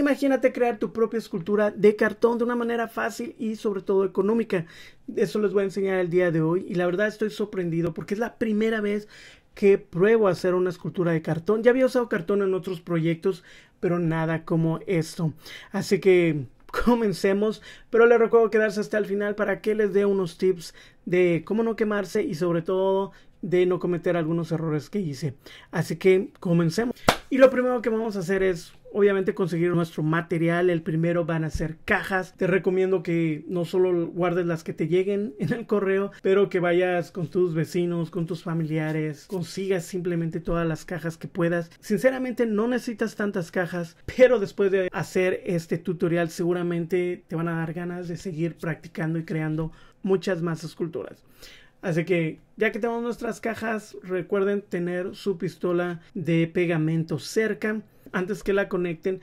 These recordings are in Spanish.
Imagínate crear tu propia escultura de cartón de una manera fácil y sobre todo económica. Eso les voy a enseñar el día de hoy y la verdad estoy sorprendido porque es la primera vez que pruebo a hacer una escultura de cartón. Ya había usado cartón en otros proyectos, pero nada como esto. Así que comencemos, pero les recuerdo quedarse hasta el final para que les dé unos tips de cómo no quemarse y sobre todo de no cometer algunos errores que hice. Así que comencemos. Y lo primero que vamos a hacer es obviamente conseguir nuestro material. El primero van a ser cajas. Te recomiendo que no solo guardes las que te lleguen en el correo, pero que vayas con tus vecinos, con tus familiares, consigas simplemente todas las cajas que puedas. Sinceramente no necesitas tantas cajas, pero después de hacer este tutorial seguramente te van a dar ganas de seguir practicando y creando muchas más esculturas. Así que ya que tenemos nuestras cajas, recuerden tener su pistola de pegamento cerca. Antes que la conecten,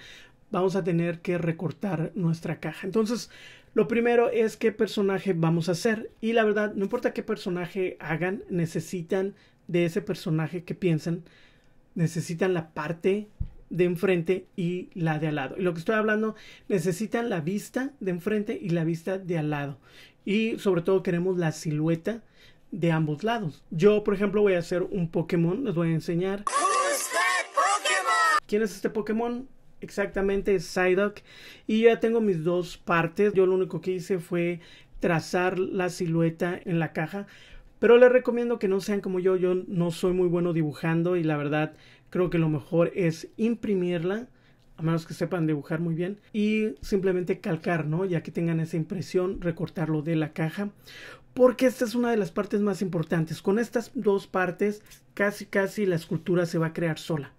vamos a tener que recortar nuestra caja. Entonces, lo primero es qué personaje vamos a hacer. Y la verdad, no importa qué personaje hagan, necesitan de ese personaje que piensan, necesitan la parte de enfrente y la de al lado. Y lo que estoy hablando, necesitan la vista de enfrente y la vista de al lado y sobre todo queremos la silueta de ambos lados. Yo, por ejemplo, voy a hacer un Pokémon, les voy a enseñar. ¿Quién es este Pokémon? Exactamente, es Psyduck. Y ya tengo mis dos partes. Yo lo único que hice fue trazar la silueta en la caja. Pero les recomiendo que no sean como yo. Yo no soy muy bueno dibujando y la verdad creo que lo mejor es imprimirla a menos que sepan dibujar muy bien, y simplemente calcar, ¿no? Ya que tengan esa impresión, recortarlo de la caja, porque esta es una de las partes más importantes. Con estas dos partes, casi casi la escultura se va a crear sola.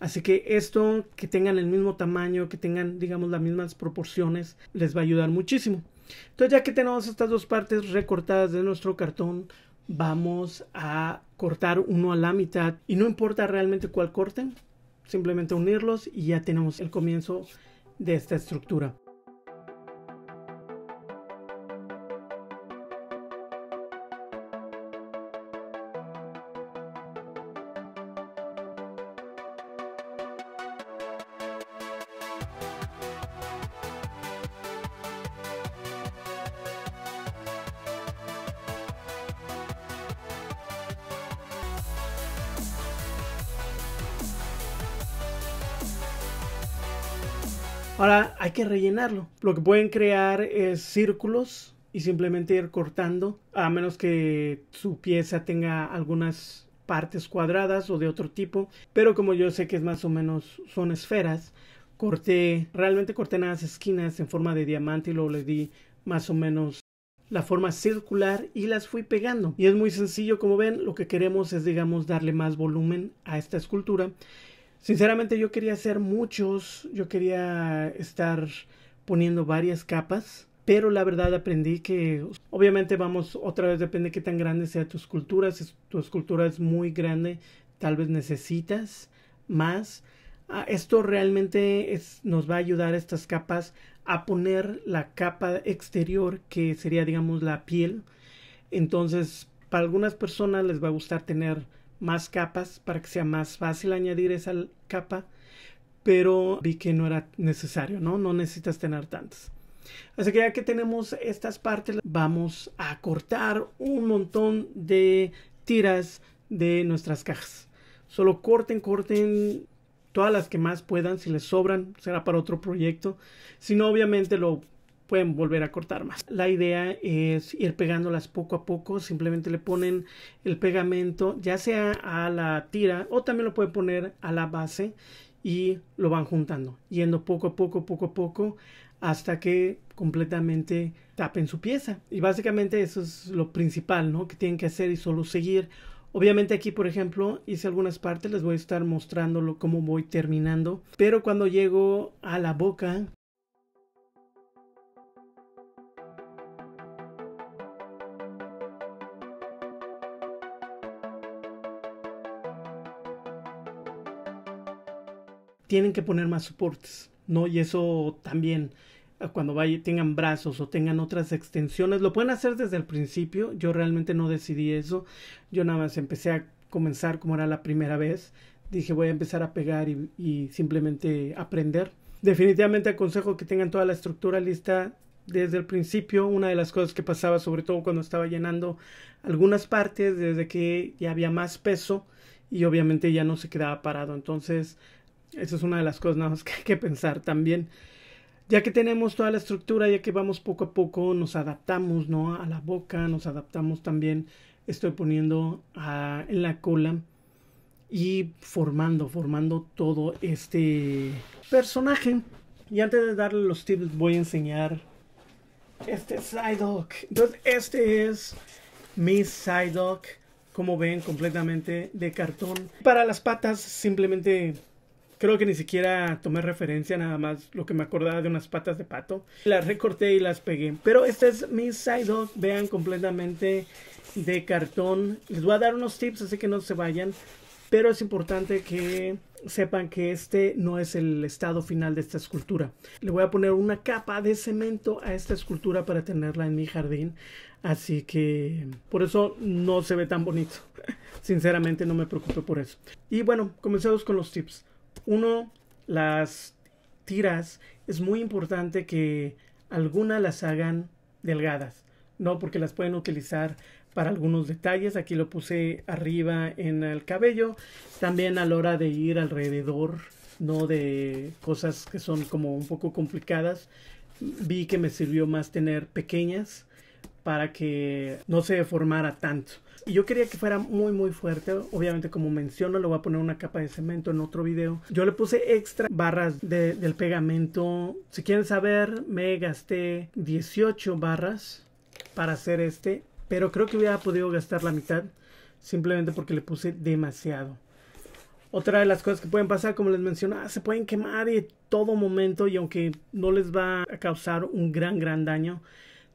Así que esto, que tengan el mismo tamaño, que tengan, digamos, las mismas proporciones, les va a ayudar muchísimo. Entonces, ya que tenemos estas dos partes recortadas de nuestro cartón, vamos a cortar uno a la mitad y no importa realmente cuál corten, simplemente unirlos y ya tenemos el comienzo de esta estructura. Ahora hay que rellenarlo. Lo que pueden crear es círculos y simplemente ir cortando, a menos que su pieza tenga algunas partes cuadradas o de otro tipo, pero como yo sé que es más o menos son esferas, corté, realmente corté las esquinas en forma de diamante y luego le di más o menos la forma circular y las fui pegando. Y es muy sencillo, como ven, lo que queremos es, digamos, darle más volumen a esta escultura Sinceramente yo quería hacer muchos, yo quería estar poniendo varias capas, pero la verdad aprendí que obviamente vamos otra vez depende qué tan grande sea tu escultura, si tu escultura es muy grande, tal vez necesitas más. Ah, esto realmente nos va a ayudar estas capas a poner la capa exterior que sería digamos la piel. Entonces, para algunas personas les va a gustar tener más capas para que sea más fácil añadir esa capa, pero vi que no era necesario, ¿no? No necesitas tener tantas. Así que ya que tenemos estas partes, vamos a cortar un montón de tiras de nuestras cajas. Solo corten, corten todas las que más puedan, si les sobran será para otro proyecto, si no obviamente lo pueden volver a cortar más. La idea es ir pegándolas poco a poco, simplemente le ponen el pegamento ya sea a la tira o también lo puede poner a la base y lo van juntando, yendo poco a poco, poco a poco hasta que completamente tapen su pieza. Y básicamente eso es lo principal, ¿no? Que tienen que hacer y solo seguir. Obviamente aquí, por ejemplo, hice algunas partes, les voy a estar mostrándolo cómo voy terminando. Pero cuando llego a la boca, tienen que poner más soportes, ¿no? Y eso también, eh, cuando vaya, tengan brazos o tengan otras extensiones, lo pueden hacer desde el principio. Yo realmente no decidí eso. Yo nada más empecé a comenzar como era la primera vez. Dije, voy a empezar a pegar y, y simplemente aprender. Definitivamente aconsejo que tengan toda la estructura lista desde el principio. Una de las cosas que pasaba, sobre todo cuando estaba llenando algunas partes, desde que ya había más peso y obviamente ya no se quedaba parado. Entonces, esa es una de las cosas más que hay que pensar también. Ya que tenemos toda la estructura, ya que vamos poco a poco, nos adaptamos ¿no? a la boca, nos adaptamos también, estoy poniendo ah, en la cola y formando, formando todo este personaje. Y antes de darle los tips, voy a enseñar este Psyduck. Entonces, este es mi Psyduck, como ven, completamente de cartón. Para las patas, simplemente Creo que ni siquiera tomé referencia, nada más lo que me acordaba de unas patas de pato. Las recorté y las pegué. Pero este es mi side dog, vean completamente de cartón. Les voy a dar unos tips, así que no se vayan. Pero es importante que sepan que este no es el estado final de esta escultura. Le voy a poner una capa de cemento a esta escultura para tenerla en mi jardín. Así que por eso no se ve tan bonito. Sinceramente no me preocupo por eso. Y bueno, comenzamos con los tips. Uno, las tiras, es muy importante que algunas las hagan delgadas, ¿no? Porque las pueden utilizar para algunos detalles. Aquí lo puse arriba en el cabello. También a la hora de ir alrededor, ¿no? De cosas que son como un poco complicadas. Vi que me sirvió más tener pequeñas para que no se deformara tanto. Y yo quería que fuera muy muy fuerte, obviamente como menciono le voy a poner una capa de cemento en otro video. Yo le puse extra barras del pegamento, si quieren saber me gasté 18 barras para hacer este, pero creo que hubiera podido gastar la mitad simplemente porque le puse demasiado. Otra de las cosas que pueden pasar, como les mencionaba, ah, se pueden quemar de todo momento y aunque no les va a causar un gran gran daño,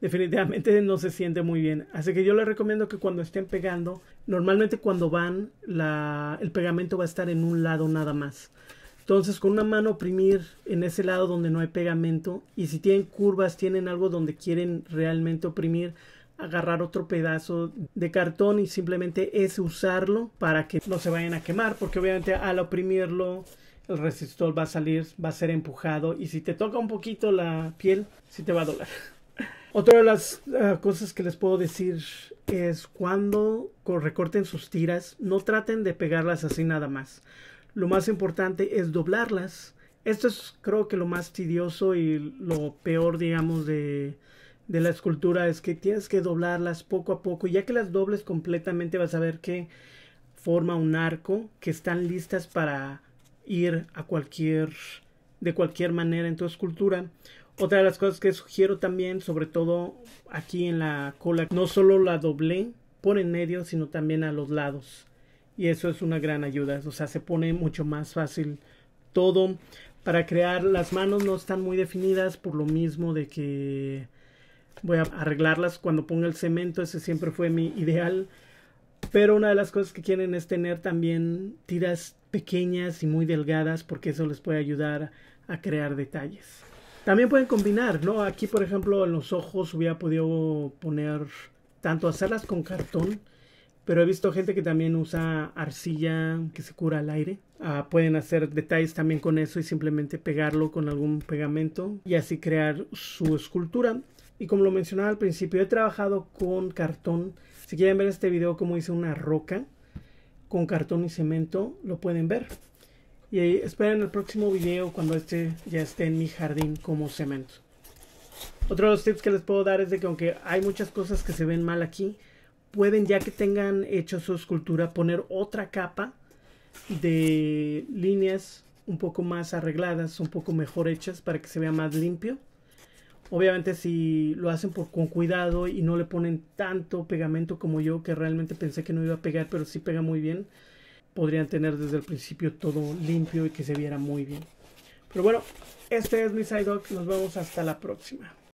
definitivamente no se siente muy bien. Así que yo les recomiendo que cuando estén pegando, normalmente cuando van, el pegamento va a estar en un lado nada más. Entonces con una mano oprimir en ese lado donde no hay pegamento y si tienen curvas, tienen algo donde quieren realmente oprimir, agarrar otro pedazo de cartón y simplemente es usarlo para que no se vayan a quemar porque obviamente al oprimirlo el resistor va a salir, va a ser empujado y si te toca un poquito la piel, sí te va a doler. Otra de las eh, cosas que les puedo decir es cuando recorten sus tiras, no traten de pegarlas así nada más. Lo más importante es doblarlas. Esto es creo que lo más tedioso y lo peor, digamos, de, de la escultura es que tienes que doblarlas poco a poco. Ya que las dobles completamente vas a ver que forma un arco, que están listas para ir a cualquier, de cualquier manera en tu escultura. Otra de las cosas que sugiero también, sobre todo aquí en la cola, no solo la doblé por en medio, sino también a los lados. Y eso es una gran ayuda, o sea, se pone mucho más fácil todo para crear. Las manos no están muy definidas por lo mismo de que voy a arreglarlas cuando ponga el cemento, ese siempre fue mi ideal. Pero una de las cosas que quieren es tener también tiras pequeñas y muy delgadas porque eso les puede ayudar a crear detalles. También pueden combinar, ¿no? Aquí, por ejemplo, en los ojos hubiera podido poner tanto hacerlas con cartón, pero he visto gente que también usa arcilla que se cura al aire. Ah, pueden hacer detalles también con eso y simplemente pegarlo con algún pegamento y así crear su escultura. Y como lo mencionaba al principio, he trabajado con cartón. Si quieren ver este video, cómo hice una roca con cartón y cemento, lo pueden ver. Y esperen el próximo video cuando este ya esté en mi jardín como cemento. Otro de los tips que les puedo dar es de que aunque hay muchas cosas que se ven mal aquí, pueden ya que tengan hecho su escultura poner otra capa de líneas un poco más arregladas, un poco mejor hechas para que se vea más limpio. Obviamente si lo hacen con cuidado y no le ponen tanto pegamento como yo, que realmente pensé que no iba a pegar, pero sí pega muy bien, podrían tener desde el principio todo limpio y que se viera muy bien. Pero bueno, este es mi dog. nos vemos hasta la próxima.